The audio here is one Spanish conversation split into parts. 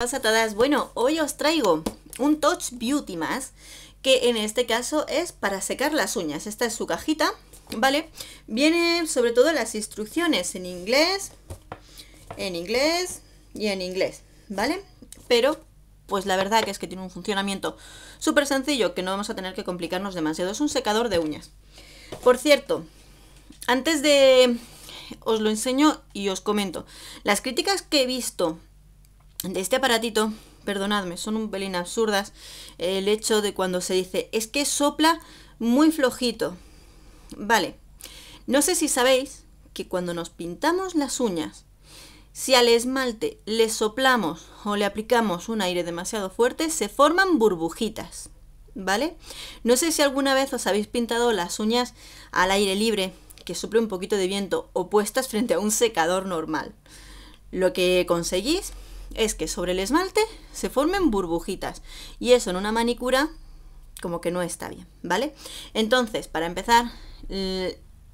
Hola a Bueno, hoy os traigo un Touch Beauty más que en este caso es para secar las uñas. Esta es su cajita, ¿vale? Vienen sobre todo las instrucciones en inglés, en inglés y en inglés, ¿vale? Pero pues la verdad que es que tiene un funcionamiento súper sencillo que no vamos a tener que complicarnos demasiado. Es un secador de uñas. Por cierto, antes de... Os lo enseño y os comento. Las críticas que he visto de este aparatito, perdonadme, son un pelín absurdas, el hecho de cuando se dice, es que sopla muy flojito. Vale, no sé si sabéis que cuando nos pintamos las uñas, si al esmalte le soplamos o le aplicamos un aire demasiado fuerte, se forman burbujitas. ¿Vale? No sé si alguna vez os habéis pintado las uñas al aire libre, que suple un poquito de viento, o puestas frente a un secador normal. Lo que conseguís es que sobre el esmalte se formen burbujitas y eso en una manicura como que no está bien, ¿vale? Entonces, para empezar,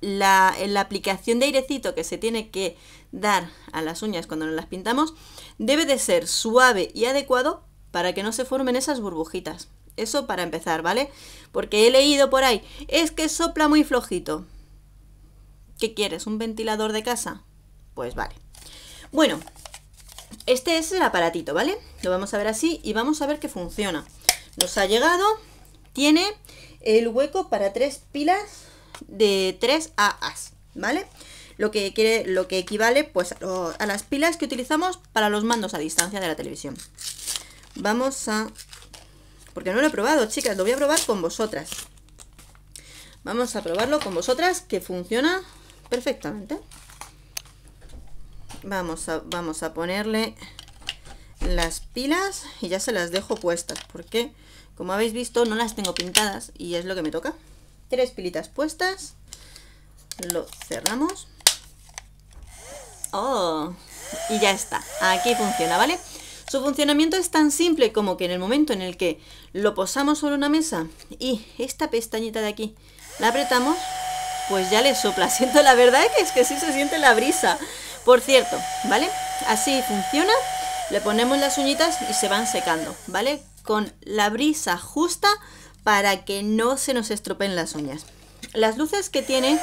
la, la, aplicación de airecito que se tiene que dar a las uñas cuando nos las pintamos debe de ser suave y adecuado para que no se formen esas burbujitas. Eso para empezar, ¿vale? Porque he leído por ahí, es que sopla muy flojito. ¿Qué quieres? ¿Un ventilador de casa? Pues vale. Bueno, este es el aparatito, ¿vale? Lo vamos a ver así y vamos a ver que funciona. Nos ha llegado, tiene el hueco para tres pilas de 3 AAs, ¿vale? Lo que, quiere, lo que equivale pues a las pilas que utilizamos para los mandos a distancia de la televisión. Vamos a... Porque no lo he probado, chicas, lo voy a probar con vosotras. Vamos a probarlo con vosotras, que funciona perfectamente. Vamos a, vamos a ponerle las pilas y ya se las dejo puestas porque como habéis visto no las tengo pintadas y es lo que me toca tres pilitas puestas lo cerramos oh y ya está aquí funciona vale su funcionamiento es tan simple como que en el momento en el que lo posamos sobre una mesa y esta pestañita de aquí la apretamos pues ya le sopla siento la verdad que es que sí se siente la brisa por cierto, ¿vale? Así funciona. Le ponemos las uñitas y se van secando, ¿vale? Con la brisa justa para que no se nos estropeen las uñas. Las luces que tienen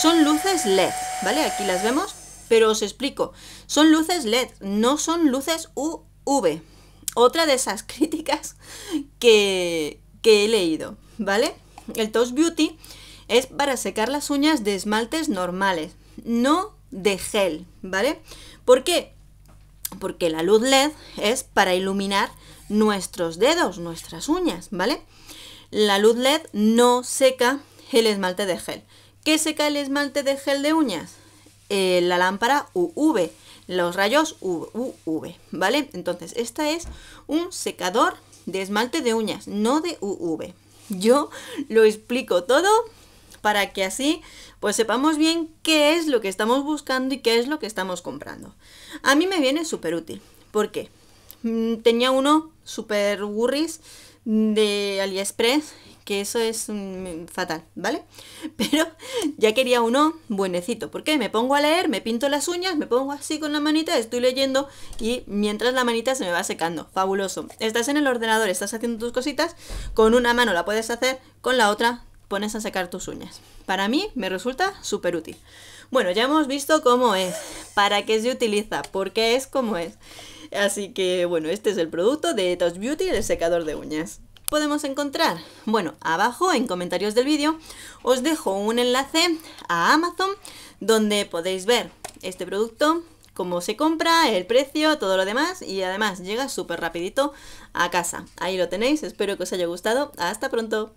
son luces LED, ¿vale? Aquí las vemos, pero os explico. Son luces LED, no son luces UV. Otra de esas críticas que, he leído, ¿vale? El Toast Beauty es para secar las uñas de esmaltes normales, no de gel, ¿vale? ¿Por qué? Porque la luz LED es para iluminar nuestros dedos, nuestras uñas, ¿vale? La luz LED no seca el esmalte de gel. ¿Qué seca el esmalte de gel de uñas? Eh, la lámpara UV, los rayos UV, ¿vale? Entonces, esta es un secador de esmalte de uñas, no de UV. Yo lo explico todo para que así pues sepamos bien qué es lo que estamos buscando y qué es lo que estamos comprando. A mí me viene súper útil. ¿Por qué? Mm, tenía uno super burris de AliExpress, que eso es mm, fatal, ¿vale? Pero ya quería uno buenecito, porque me pongo a leer, me pinto las uñas, me pongo así con la manita, estoy leyendo y mientras la manita se me va secando, fabuloso. Estás en el ordenador, estás haciendo tus cositas, con una mano la puedes hacer, con la otra pones a secar tus uñas. Para mí me resulta súper útil. Bueno, ya hemos visto cómo es, para qué se utiliza, por qué es como es. Así que bueno, este es el producto de Touch Beauty, el secador de uñas. ¿Podemos encontrar? Bueno, abajo en comentarios del vídeo os dejo un enlace a Amazon donde podéis ver este producto, cómo se compra, el precio, todo lo demás y además llega súper rapidito a casa. Ahí lo tenéis, espero que os haya gustado. Hasta pronto.